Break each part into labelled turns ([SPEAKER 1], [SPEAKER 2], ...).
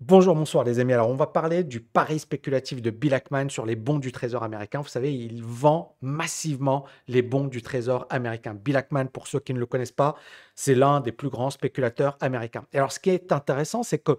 [SPEAKER 1] Bonjour, bonsoir les amis. Alors on va parler du pari spéculatif de Bill Ackman sur les bons du Trésor américain. Vous savez, il vend massivement les bons du Trésor américain. Bill Ackman, pour ceux qui ne le connaissent pas, c'est l'un des plus grands spéculateurs américains. Et alors ce qui est intéressant, c'est que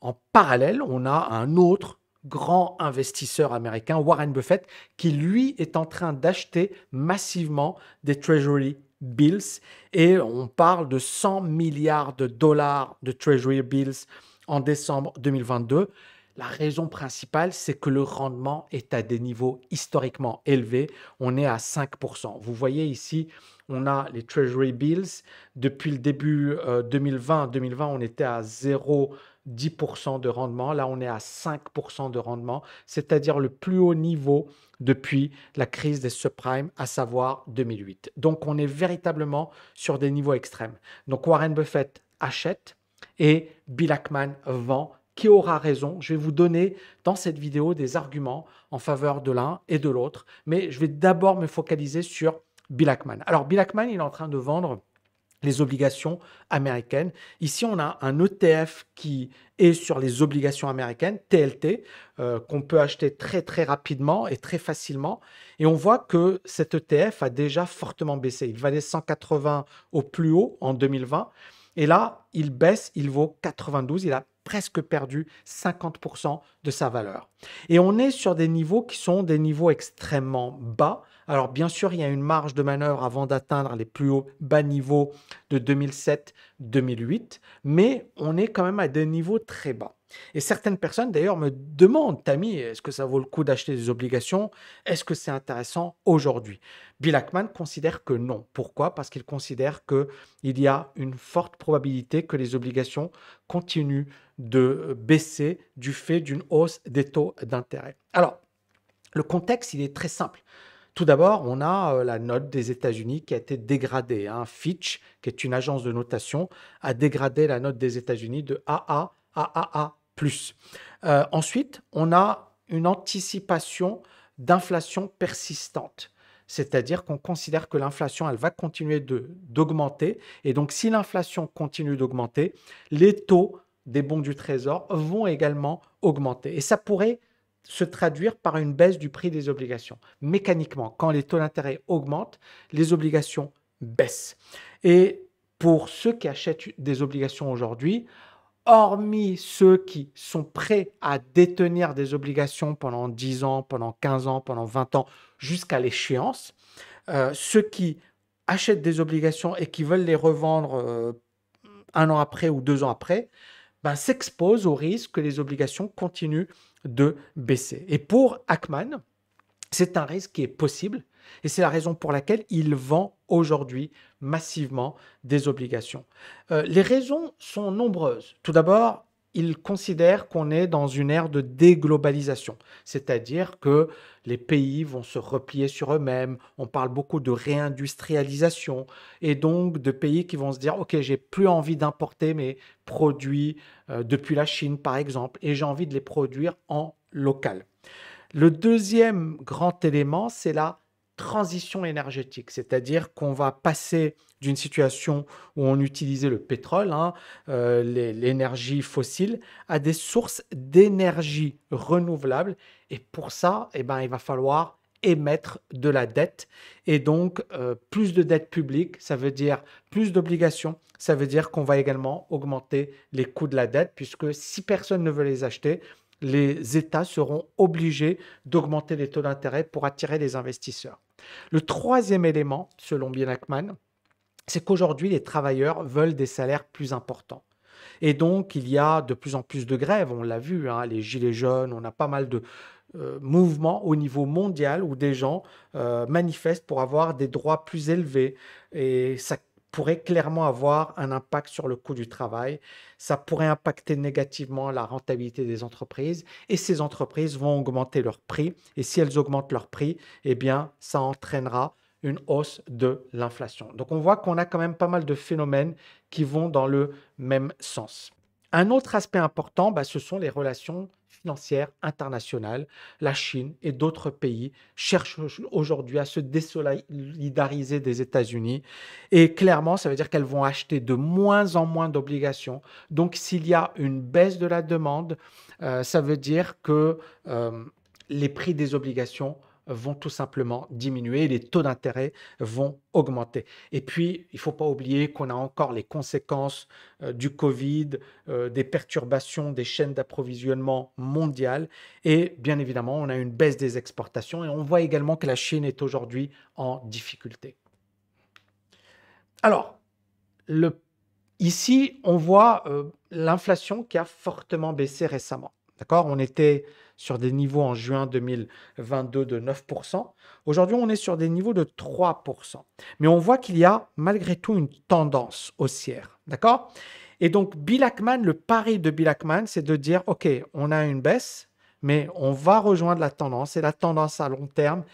[SPEAKER 1] en parallèle, on a un autre grand investisseur américain, Warren Buffett, qui lui est en train d'acheter massivement des Treasury Bills. Et on parle de 100 milliards de dollars de Treasury Bills en décembre 2022. La raison principale, c'est que le rendement est à des niveaux historiquement élevés. On est à 5%. Vous voyez ici, on a les Treasury Bills. Depuis le début 2020, euh, 2020, on était à 0,10% de rendement. Là, on est à 5% de rendement, c'est-à-dire le plus haut niveau depuis la crise des subprimes, à savoir 2008. Donc, on est véritablement sur des niveaux extrêmes. Donc, Warren Buffett achète et Bill vend. Qui aura raison Je vais vous donner dans cette vidéo des arguments en faveur de l'un et de l'autre, mais je vais d'abord me focaliser sur Bill Alors Bill il est en train de vendre les obligations américaines. Ici, on a un ETF qui est sur les obligations américaines, TLT, euh, qu'on peut acheter très très rapidement et très facilement. Et on voit que cet ETF a déjà fortement baissé. Il valait 180 au plus haut en 2020. Et là, il baisse, il vaut 92, il a presque perdu 50% de sa valeur. Et on est sur des niveaux qui sont des niveaux extrêmement bas. Alors bien sûr, il y a une marge de manœuvre avant d'atteindre les plus hauts bas niveaux de 2007-2008, mais on est quand même à des niveaux très bas. Et certaines personnes d'ailleurs me demandent, Tammy, est-ce que ça vaut le coup d'acheter des obligations Est-ce que c'est intéressant aujourd'hui Bill Ackman considère que non. Pourquoi Parce qu'il considère qu'il y a une forte probabilité que les obligations continuent de baisser du fait d'une hausse des taux d'intérêt. Alors, le contexte, il est très simple. Tout d'abord, on a euh, la note des États-Unis qui a été dégradée. Hein. Fitch, qui est une agence de notation, a dégradé la note des États-Unis de AA à AA. ensuite, on a une anticipation d'inflation persistante. C'est-à-dire qu'on considère que l'inflation, elle va continuer d'augmenter. Et donc, si l'inflation continue d'augmenter, les taux des bons du Trésor vont également augmenter. Et ça pourrait se traduire par une baisse du prix des obligations. Mécaniquement, quand les taux d'intérêt augmentent, les obligations baissent. Et pour ceux qui achètent des obligations aujourd'hui, hormis ceux qui sont prêts à détenir des obligations pendant 10 ans, pendant 15 ans, pendant 20 ans, jusqu'à l'échéance, euh, ceux qui achètent des obligations et qui veulent les revendre euh, un an après ou deux ans après, ben, bah, s'expose au risque que les obligations continuent de baisser. Et pour Ackman, c'est un risque qui est possible et c'est la raison pour laquelle il vend aujourd'hui massivement des obligations. Euh, les raisons sont nombreuses. Tout d'abord, ils considèrent qu'on est dans une ère de déglobalisation, c'est-à-dire que les pays vont se replier sur eux-mêmes, on parle beaucoup de réindustrialisation, et donc de pays qui vont se dire, OK, j'ai plus envie d'importer mes produits euh, depuis la Chine, par exemple, et j'ai envie de les produire en local. Le deuxième grand élément, c'est la transition énergétique, c'est-à-dire qu'on va passer d'une situation où on utilisait le pétrole, hein, euh, l'énergie fossile, à des sources d'énergie renouvelable. Et pour ça, eh ben, il va falloir émettre de la dette. Et donc, euh, plus de dette publique, ça veut dire plus d'obligations, ça veut dire qu'on va également augmenter les coûts de la dette, puisque si personne ne veut les acheter, les États seront obligés d'augmenter les taux d'intérêt pour attirer les investisseurs. Le troisième élément, selon Bienachman, c'est qu'aujourd'hui, les travailleurs veulent des salaires plus importants. Et donc, il y a de plus en plus de grèves, on l'a vu, hein, les gilets jaunes, on a pas mal de euh, mouvements au niveau mondial où des gens euh, manifestent pour avoir des droits plus élevés. Et ça pourrait clairement avoir un impact sur le coût du travail. Ça pourrait impacter négativement la rentabilité des entreprises et ces entreprises vont augmenter leurs prix. Et si elles augmentent leurs prix, eh bien, ça entraînera une hausse de l'inflation. Donc on voit qu'on a quand même pas mal de phénomènes qui vont dans le même sens. Un autre aspect important, bah, ce sont les relations financière internationale, la Chine et d'autres pays cherchent aujourd'hui à se désolidariser des États-Unis. Et clairement, ça veut dire qu'elles vont acheter de moins en moins d'obligations. Donc s'il y a une baisse de la demande, euh, ça veut dire que euh, les prix des obligations vont tout simplement diminuer, les taux d'intérêt vont augmenter. Et puis, il ne faut pas oublier qu'on a encore les conséquences euh, du Covid, euh, des perturbations des chaînes d'approvisionnement mondiales, et bien évidemment, on a une baisse des exportations, et on voit également que la Chine est aujourd'hui en difficulté. Alors, ici, on voit euh, l'inflation qui a fortement baissé récemment. D'accord On était sur des niveaux en juin 2022 de 9%. Aujourd'hui, on est sur des niveaux de 3%. Mais on voit qu'il y a malgré tout une tendance haussière. D'accord Et donc, Bill Ackman, le pari de Bill Ackman, c'est de dire, OK, on a une baisse, mais on va rejoindre la tendance et la tendance à long terme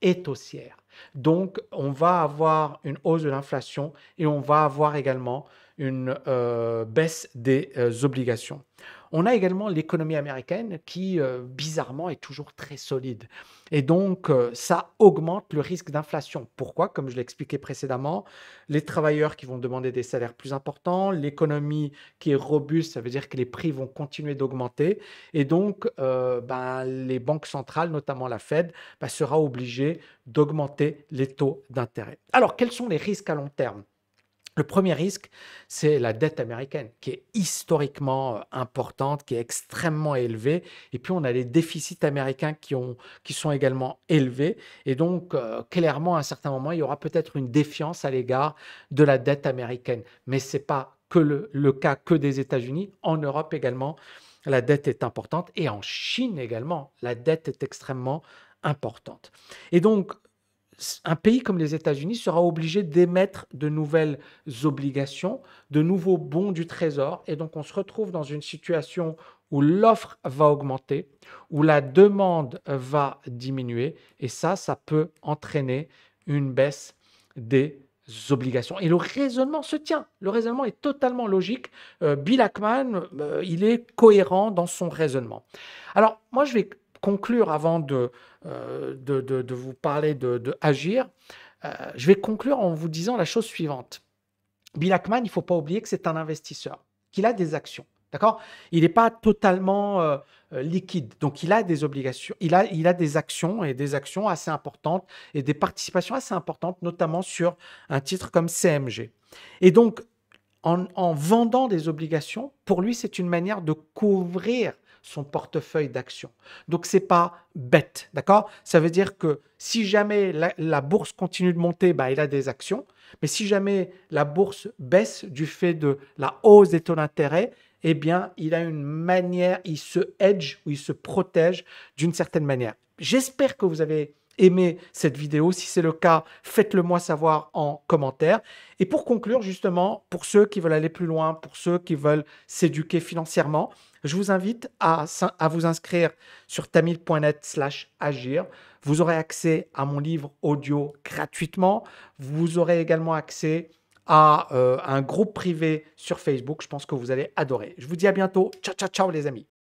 [SPEAKER 1] est haussière. Donc, on va avoir une hausse de l'inflation et on va avoir également une euh, baisse des euh, obligations. On a également l'économie américaine qui, euh, bizarrement, est toujours très solide. Et donc, ça augmente le risque d'inflation. Pourquoi Comme je l'expliquais précédemment, les travailleurs qui vont demander des salaires plus importants, l'économie qui est robuste, ça veut dire que les prix vont continuer d'augmenter. Et donc, ben, les banques centrales, notamment la Fed, ben, sera obligée d'augmenter les taux d'intérêt. Alors, quels sont les risques à long terme le premier risque, c'est la dette américaine, qui est historiquement euh, importante, qui est extrêmement élevée. Et puis, on a les déficits américains qui, sont également élevés. Et donc, euh, clairement, à un certain moment, il y aura peut-être une défiance à l'égard de la dette américaine. Mais ce n'est pas que le, cas que des États-Unis. En Europe également, la dette est importante. Et en Chine également, la dette est extrêmement importante importante. Et donc, un pays comme les États-Unis sera obligé d'émettre de nouvelles obligations, de nouveaux bons du Trésor, et donc on se retrouve dans une situation où l'offre va augmenter, où la demande va diminuer, et ça, ça peut entraîner une baisse des obligations. Et le raisonnement se tient, le raisonnement est totalement logique. Euh, Bill Ackman, euh, il est cohérent dans son raisonnement. Alors, moi, je vais conclure avant euh, de, de, de, vous parler de, de agir, euh, je vais conclure en vous disant la chose suivante. Bill Ackman, il ne faut pas oublier que c'est un investisseur, qu'il a des actions. D'accord Il n'est pas totalement euh, liquide. Donc, il a des obligations, il a, il a des actions et des actions assez importantes et des participations assez importantes, notamment sur un titre comme CMG. Et donc, en, en vendant des obligations, pour lui, c'est une manière de couvrir son portefeuille d'actions. Donc c'est pas bête, d'accord Ça veut dire que si jamais la, bourse continue de monter, bah, il a des actions. Mais si jamais la bourse baisse du fait de la hausse des taux d'intérêt, eh bien, il a une manière, il se hedge ou il se protège d'une certaine manière. J'espère que vous avez aimé cette vidéo. Si c'est le cas, faites-le moi savoir en commentaire. Et pour conclure, justement, pour ceux qui veulent aller plus loin, pour ceux qui veulent s'éduquer financièrement, je vous invite à, vous inscrire sur tamil.net/slash agir. Vous aurez accès à mon livre audio gratuitement. Vous aurez également accès à euh, un groupe privé sur Facebook. Je pense que vous allez adorer. Je vous dis à bientôt. Ciao, ciao, ciao, les amis.